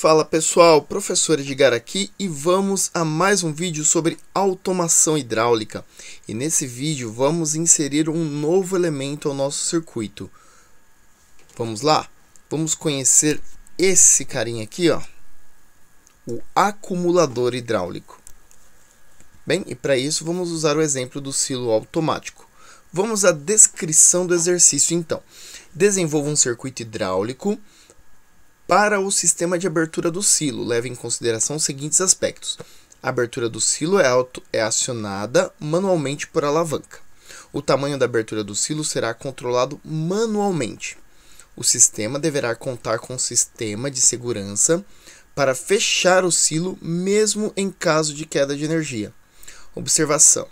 Fala pessoal, professor Edgar aqui e vamos a mais um vídeo sobre automação hidráulica. E nesse vídeo vamos inserir um novo elemento ao nosso circuito. Vamos lá? Vamos conhecer esse carinha aqui, ó, o acumulador hidráulico. Bem, e para isso vamos usar o exemplo do silo automático. Vamos à descrição do exercício então. Desenvolva um circuito hidráulico para o sistema de abertura do silo, leve em consideração os seguintes aspectos. A abertura do silo é, auto, é acionada manualmente por alavanca. O tamanho da abertura do silo será controlado manualmente. O sistema deverá contar com um sistema de segurança para fechar o silo mesmo em caso de queda de energia. Observação: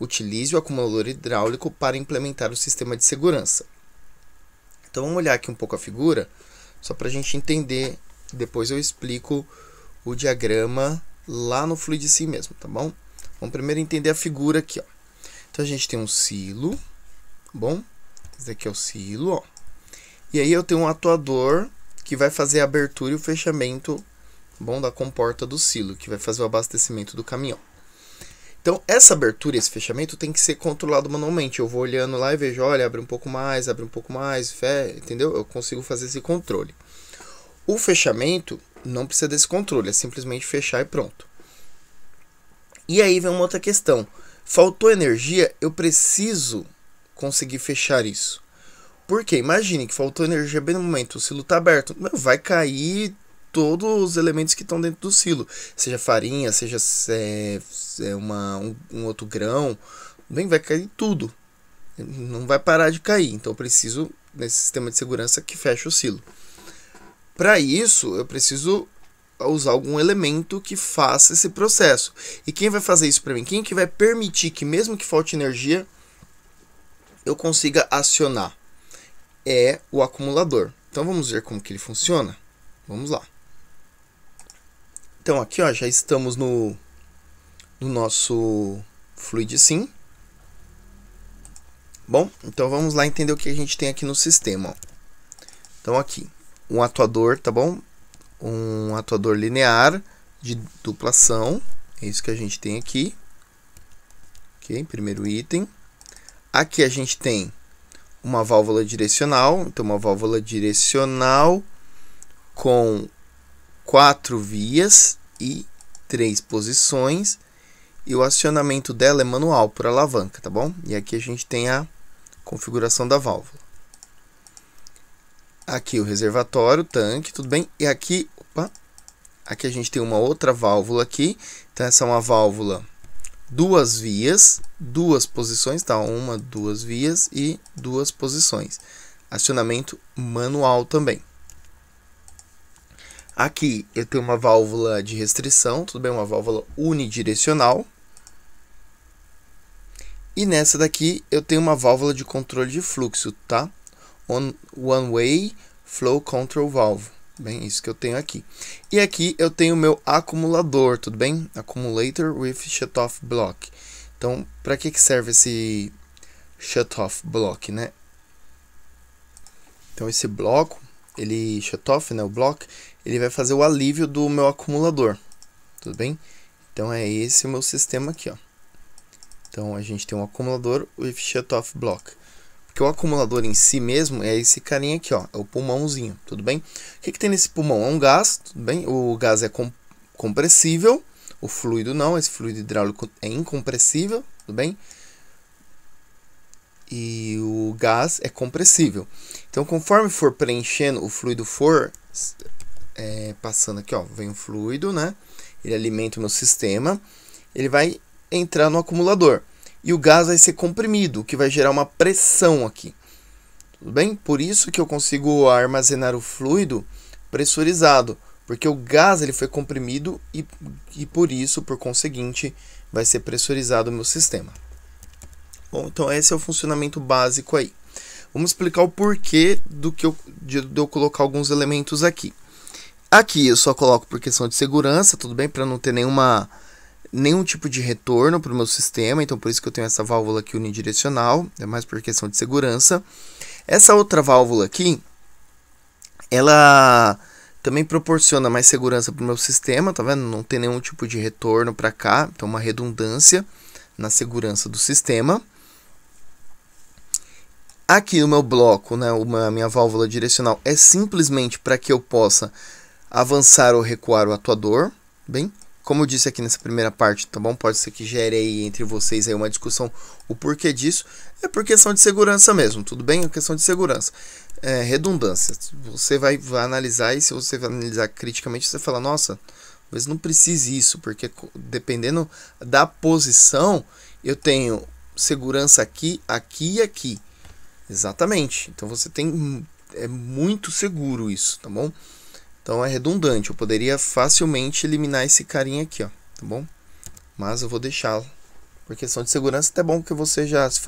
utilize o acumulador hidráulico para implementar o sistema de segurança. Então vamos olhar aqui um pouco a figura. Só para a gente entender, depois eu explico o diagrama lá no fluido si mesmo, tá bom? Vamos primeiro entender a figura aqui, ó. Então a gente tem um silo, tá bom? Esse aqui é o silo, ó. E aí eu tenho um atuador que vai fazer a abertura e o fechamento, tá bom, da comporta do silo, que vai fazer o abastecimento do caminhão. Então, essa abertura e esse fechamento tem que ser controlado manualmente. Eu vou olhando lá e vejo, olha, abre um pouco mais, abre um pouco mais, fé, entendeu? Eu consigo fazer esse controle. O fechamento não precisa desse controle, é simplesmente fechar e pronto. E aí vem uma outra questão. Faltou energia, eu preciso conseguir fechar isso. Porque imagine que faltou energia bem no momento, o silo está aberto, vai cair todos os elementos que estão dentro do silo, seja farinha, seja é, uma, um, um, outro grão, bem, vai cair tudo, não vai parar de cair. Então eu preciso nesse sistema de segurança que fecha o silo. Para isso, eu preciso usar algum elemento que faça esse processo. E quem vai fazer isso para mim? Quem que vai permitir que mesmo que falte energia, eu consiga acionar? É o acumulador. Então vamos ver como que ele funciona? Vamos lá. Então aqui ó, já estamos no, no nosso Fluid Sim. Bom, então vamos lá entender o que a gente tem aqui no sistema. Ó. Então aqui, um atuador, tá bom? Um atuador linear de duplação, é isso que a gente tem aqui. Ok, primeiro item. Aqui a gente tem uma válvula direcional, então uma válvula direcional com quatro vias e três posições. E o acionamento dela é manual por alavanca, tá bom? E aqui a gente tem a configuração da válvula. Aqui o reservatório, tanque, tudo bem? E aqui, opa, aqui a gente tem uma outra válvula aqui. Então essa é uma válvula duas vias, duas posições, tá? Uma, duas vias e duas posições. Acionamento manual também. Aqui eu tenho uma válvula de restrição, tudo bem, uma válvula unidirecional. E nessa daqui eu tenho uma válvula de controle de fluxo, tá? one Way Flow Control Valve. Bem, isso que eu tenho aqui. E aqui eu tenho o meu acumulador, tudo bem? Accumulator with Shutoff Block. Então, para que, que serve esse Shutoff Block, né? Então, esse bloco, ele Shutoff, né, o bloco ele vai fazer o alívio do meu acumulador, tudo bem? Então é esse o meu sistema aqui, ó. Então a gente tem um acumulador with shut off block. Porque o acumulador em si mesmo é esse carinha aqui, ó, é o pulmãozinho, tudo bem? O que, que tem nesse pulmão? É um gás, tudo bem? O gás é compressível, o fluido não, esse fluido hidráulico é incompressível, tudo bem? E o gás é compressível. Então, conforme for preenchendo, o fluido for é, passando aqui, ó, vem um fluido, né? Ele alimenta o meu sistema, ele vai entrar no acumulador e o gás vai ser comprimido, o que vai gerar uma pressão aqui. Tudo bem? Por isso que eu consigo armazenar o fluido pressurizado, porque o gás ele foi comprimido e, e por isso, por conseguinte, vai ser pressurizado o meu sistema. Bom, então esse é o funcionamento básico aí. Vamos explicar o porquê do que eu, de, de eu colocar alguns elementos aqui. Aqui eu só coloco por questão de segurança, tudo bem, para não ter nenhuma nenhum tipo de retorno para o meu sistema, então por isso que eu tenho essa válvula aqui unidirecional, é mais por questão de segurança. Essa outra válvula aqui, ela também proporciona mais segurança para o meu sistema, tá vendo? Não tem nenhum tipo de retorno para cá, então uma redundância na segurança do sistema. Aqui no meu bloco, né, uma, a minha válvula direcional é simplesmente para que eu possa avançar ou recuar o atuador, bem? Como eu disse aqui nessa primeira parte, tá bom? Pode ser que gere aí entre vocês aí uma discussão o porquê disso. É por questão de segurança mesmo, tudo bem? É questão de segurança. É, redundância. Você vai, vai analisar e se você vai analisar criticamente, você fala, nossa, mas não precise isso, porque dependendo da posição, eu tenho segurança aqui, aqui e aqui. Exatamente. Então você tem. É muito seguro isso, tá bom? Então é redundante, eu poderia facilmente eliminar esse carinha aqui, ó, tá bom? Mas eu vou deixá-lo. Por questão de segurança, até bom que você já se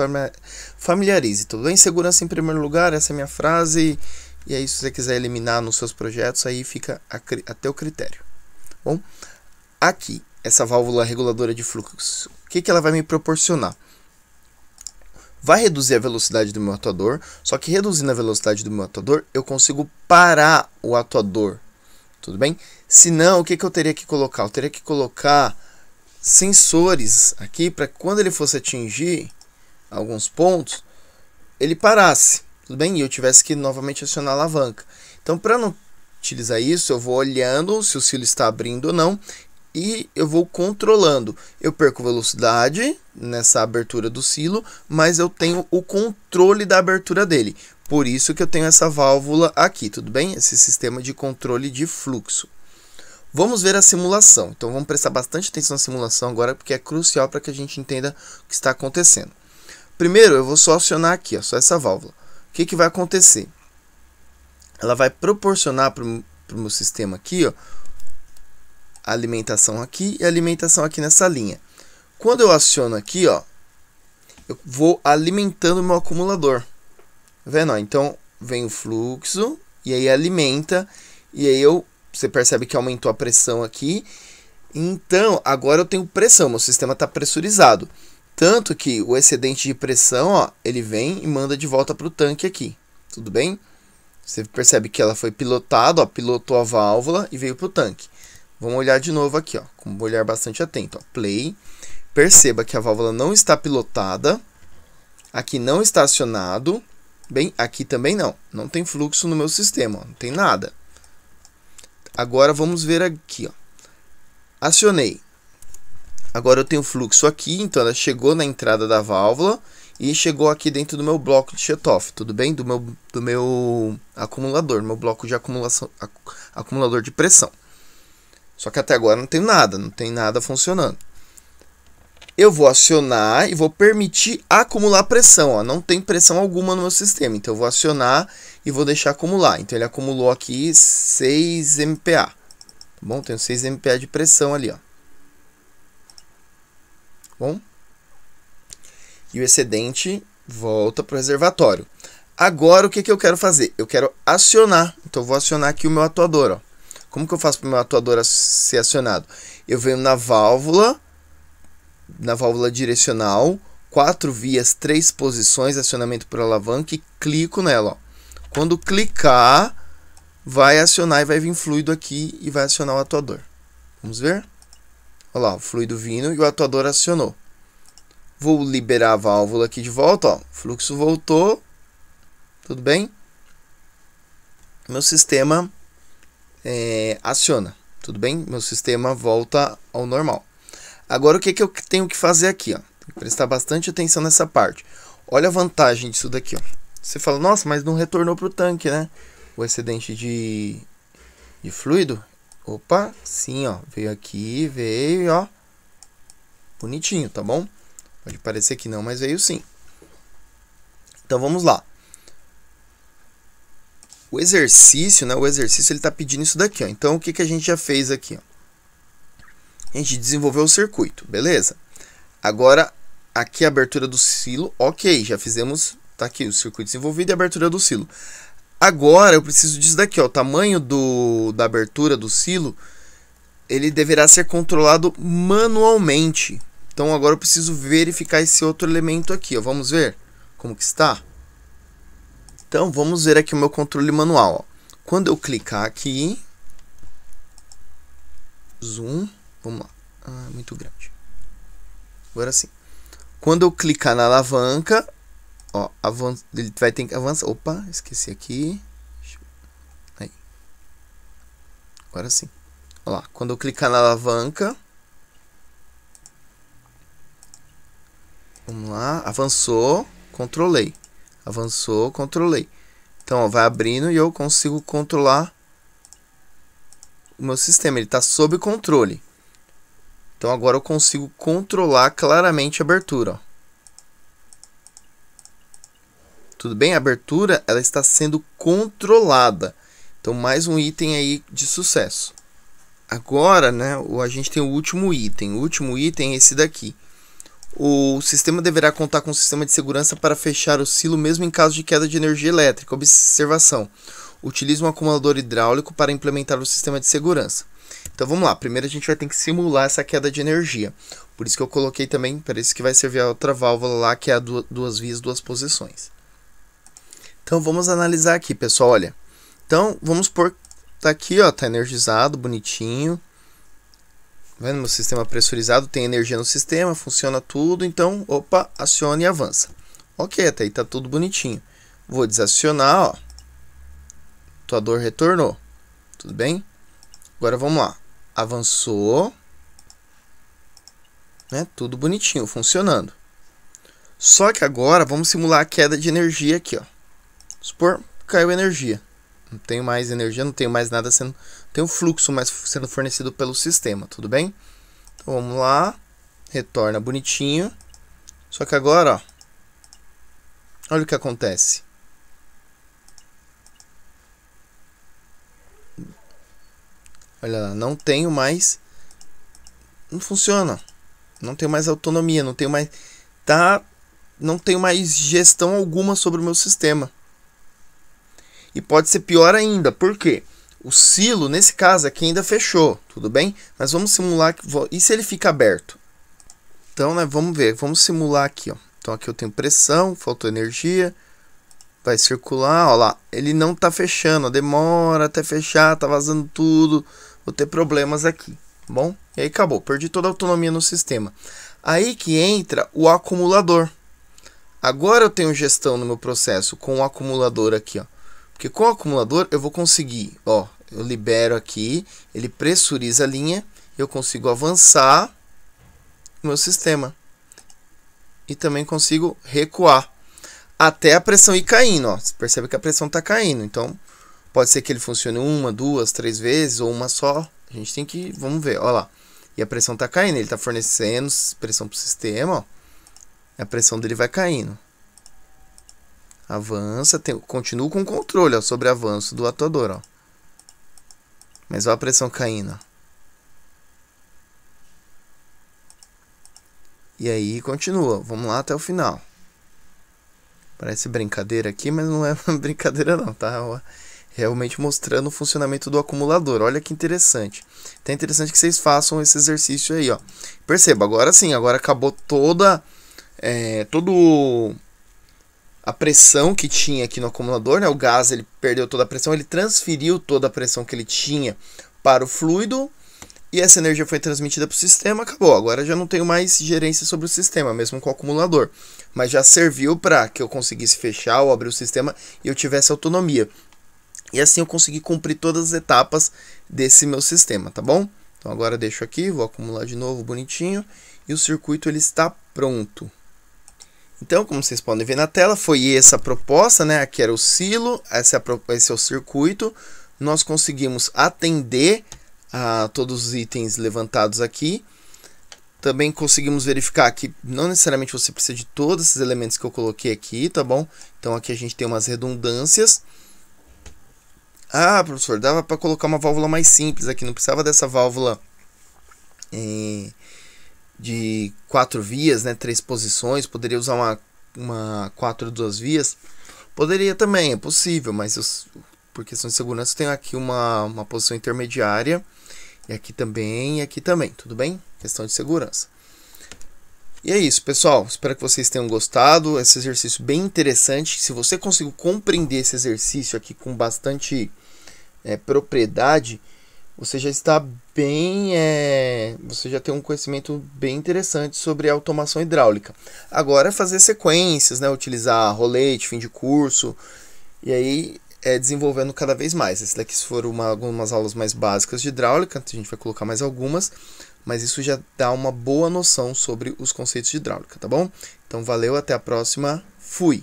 familiarize, tudo bem? Segurança em primeiro lugar, essa é a minha frase. E aí, se você quiser eliminar nos seus projetos, aí fica a, a teu critério. Tá bom, aqui, essa válvula reguladora de fluxo, o que, que ela vai me proporcionar? vai reduzir a velocidade do meu atuador, só que reduzindo a velocidade do meu atuador, eu consigo parar o atuador tudo bem? Se não, o que, que eu teria que colocar? Eu teria que colocar sensores aqui para quando ele fosse atingir alguns pontos, ele parasse. Tudo bem? E eu tivesse que novamente acionar a alavanca. Então, para não utilizar isso, eu vou olhando se o cílio está abrindo ou não e eu vou controlando. Eu perco velocidade nessa abertura do silo, mas eu tenho o controle da abertura dele. Por isso que eu tenho essa válvula aqui, tudo bem? Esse sistema de controle de fluxo. Vamos ver a simulação. Então vamos prestar bastante atenção na simulação agora, porque é crucial para que a gente entenda o que está acontecendo. Primeiro, eu vou só acionar aqui, ó, só essa válvula. O que, que vai acontecer? Ela vai proporcionar para o meu sistema aqui, ó, alimentação aqui e alimentação aqui nessa linha. Quando eu aciono aqui, ó, eu vou alimentando o meu acumulador. Tá vendo? Ó? Então vem o fluxo e aí alimenta e aí eu você percebe que aumentou a pressão aqui. Então agora eu tenho pressão, meu sistema está pressurizado, tanto que o excedente de pressão, ó, ele vem e manda de volta para o tanque aqui. Tudo bem? Você percebe que ela foi pilotada, ó, pilotou a válvula e veio para o tanque. Vamos olhar de novo aqui, ó, com um olhar bastante atento. Ó. Play. Perceba que a válvula não está pilotada. Aqui não está acionado. Bem, aqui também não. Não tem fluxo no meu sistema, não tem nada. Agora vamos ver aqui, ó. Acionei. Agora eu tenho fluxo aqui, então ela chegou na entrada da válvula e chegou aqui dentro do meu bloco de shutoff, tudo bem? Do meu, do meu acumulador, meu bloco de acumulação, acumulador de pressão. Só que até agora não tem nada, não tem nada funcionando eu vou acionar e vou permitir acumular pressão. Ó. Não tem pressão alguma no meu sistema, então eu vou acionar e vou deixar acumular. Então ele acumulou aqui 6 MPa. Tá bom, tenho 6 MPa de pressão ali. Ó. Tá bom, e o excedente volta para o reservatório. Agora o que, que eu quero fazer? Eu quero acionar, então eu vou acionar aqui o meu atuador. Ó. Como que eu faço para o meu atuador ser acionado? Eu venho na válvula na válvula direcional, quatro vias, três posições, acionamento por alavanca e clico nela. Ó. Quando clicar, vai acionar e vai vir fluido aqui e vai acionar o atuador. Vamos ver? Olha lá, o fluido vindo e o atuador acionou. Vou liberar a válvula aqui de volta, ó. O fluxo voltou. Tudo bem? Meu sistema é, aciona. Tudo bem? Meu sistema volta ao normal. Agora, o que, que eu tenho que fazer aqui? Ó? Tem que prestar bastante atenção nessa parte. Olha a vantagem disso daqui. Ó. Você fala, nossa, mas não retornou para o tanque, né? O excedente de, de fluido. Opa, sim, ó. Veio aqui, veio, ó. Bonitinho, tá bom? Pode parecer que não, mas veio sim. Então, vamos lá. O exercício, né? O exercício ele está pedindo isso daqui, ó. Então, o que, que a gente já fez aqui, ó? a gente desenvolveu o circuito, beleza? Agora, aqui a abertura do silo, ok, já fizemos, tá aqui o circuito desenvolvido e a abertura do silo. Agora eu preciso disso daqui, ó, o tamanho do, da abertura do silo, ele deverá ser controlado manualmente. Então agora eu preciso verificar esse outro elemento aqui, ó, vamos ver como que está? Então vamos ver aqui o meu controle manual, ó. Quando eu clicar aqui, zoom, Vamos lá. Ah, é muito grande. Agora sim. Quando eu clicar na alavanca, ó, ele vai ter que avançar. Opa, esqueci aqui. Aí. Agora sim. Olha lá, quando eu clicar na alavanca, vamos lá, avançou, controlei. Avançou, controlei. Então, ó, vai abrindo e eu consigo controlar o meu sistema, ele está sob controle. Então agora eu consigo controlar claramente a abertura. Ó. Tudo bem? A abertura ela está sendo controlada. Então mais um item aí de sucesso. Agora, né, a gente tem o último item. O último item é esse daqui. O sistema deverá contar com um sistema de segurança para fechar o silo mesmo em caso de queda de energia elétrica. Observação. Utilize um acumulador hidráulico para implementar o sistema de segurança. Então vamos lá, primeiro a gente vai ter que simular essa queda de energia. Por isso que eu coloquei também, parece que vai servir a outra válvula lá, que é a duas vias, duas posições. Então vamos analisar aqui, pessoal, olha. Então vamos por tá aqui, ó, tá energizado, bonitinho. Tá vendo meu sistema pressurizado, tem energia no sistema, funciona tudo, então, opa, aciona e avança. OK, até aí tá tudo bonitinho. Vou desacionar, ó. Atuador retornou. Tudo bem? Agora vamos lá avançou. Né? Tudo bonitinho, funcionando. Só que agora vamos simular a queda de energia aqui. Ó. Supor, caiu energia. Não tenho mais energia, não tenho mais nada sendo... Tem um fluxo mais sendo fornecido pelo sistema, tudo bem? Então vamos lá. Retorna bonitinho. Só que agora, ó. Olha o que acontece. Olha lá, não tenho mais. Não funciona. Não tenho mais autonomia, não tenho mais. Tá. Não tenho mais gestão alguma sobre o meu sistema. E pode ser pior ainda, por quê? O silo, nesse caso aqui, ainda fechou, tudo bem? Mas vamos simular. E se ele fica aberto? Então, né, vamos ver, vamos simular aqui, ó. Então aqui eu tenho pressão, faltou energia, vai circular, ó lá, ele não tá fechando, ó, demora até fechar, tá vazando tudo vou ter problemas aqui, tá bom? E aí acabou, perdi toda a autonomia no sistema. Aí que entra o acumulador. Agora eu tenho gestão no meu processo com o acumulador aqui, ó. Porque com o acumulador eu vou conseguir, ó, eu libero aqui, ele pressuriza a linha, eu consigo avançar o meu sistema. E também consigo recuar até a pressão ir caindo, ó. Você percebe que a pressão está caindo, então Pode ser que ele funcione uma, duas, três vezes ou uma só. A gente tem que, vamos ver, Olha lá. E a pressão está caindo, ele está fornecendo pressão pro sistema, ó. A pressão dele vai caindo. Avança, tem, continua com o controle, ó, sobre avanço do atuador, ó. Mas olha a pressão caindo, ó. E aí continua, vamos lá até o final. Parece brincadeira aqui, mas não é brincadeira não, tá? realmente mostrando o funcionamento do acumulador. Olha que interessante. Então é interessante que vocês façam esse exercício aí, ó. Perceba, agora sim, agora acabou toda é, todo a pressão que tinha aqui no acumulador, né? O gás ele perdeu toda a pressão, ele transferiu toda a pressão que ele tinha para o fluido e essa energia foi transmitida para o sistema, acabou. Agora já não tenho mais gerência sobre o sistema, mesmo com o acumulador. Mas já serviu para que eu conseguisse fechar ou abrir o sistema e eu tivesse autonomia. E assim eu consegui cumprir todas as etapas desse meu sistema, tá bom? Então agora deixo aqui, vou acumular de novo bonitinho e o circuito ele está pronto. Então, como vocês podem ver na tela, foi essa a proposta, né? Aqui era o silo, é esse é o circuito. Nós conseguimos atender a todos os itens levantados aqui. Também conseguimos verificar que não necessariamente você precisa de todos esses elementos que eu coloquei aqui, tá bom? Então aqui a gente tem umas redundâncias. Ah, professor, dava para colocar uma válvula mais simples aqui, não precisava dessa válvula eh, de quatro vias, né, três posições, poderia usar uma, uma quatro duas vias. Poderia também, é possível, mas eu, por questão de segurança eu tenho aqui uma, uma posição intermediária, e aqui também, e aqui também, tudo bem? Questão de segurança. E é isso, pessoal. Espero que vocês tenham gostado. Esse exercício bem interessante. Se você conseguiu compreender esse exercício aqui com bastante é, propriedade, você já está bem. É, você já tem um conhecimento bem interessante sobre automação hidráulica. Agora é fazer sequências, né? Utilizar rolete, fim de curso. E aí é desenvolvendo cada vez mais. Esse daqui foram uma, algumas aulas mais básicas de hidráulica, a gente vai colocar mais algumas mas isso já dá uma boa noção sobre os conceitos de hidráulica, tá bom? Então valeu, até a próxima. Fui.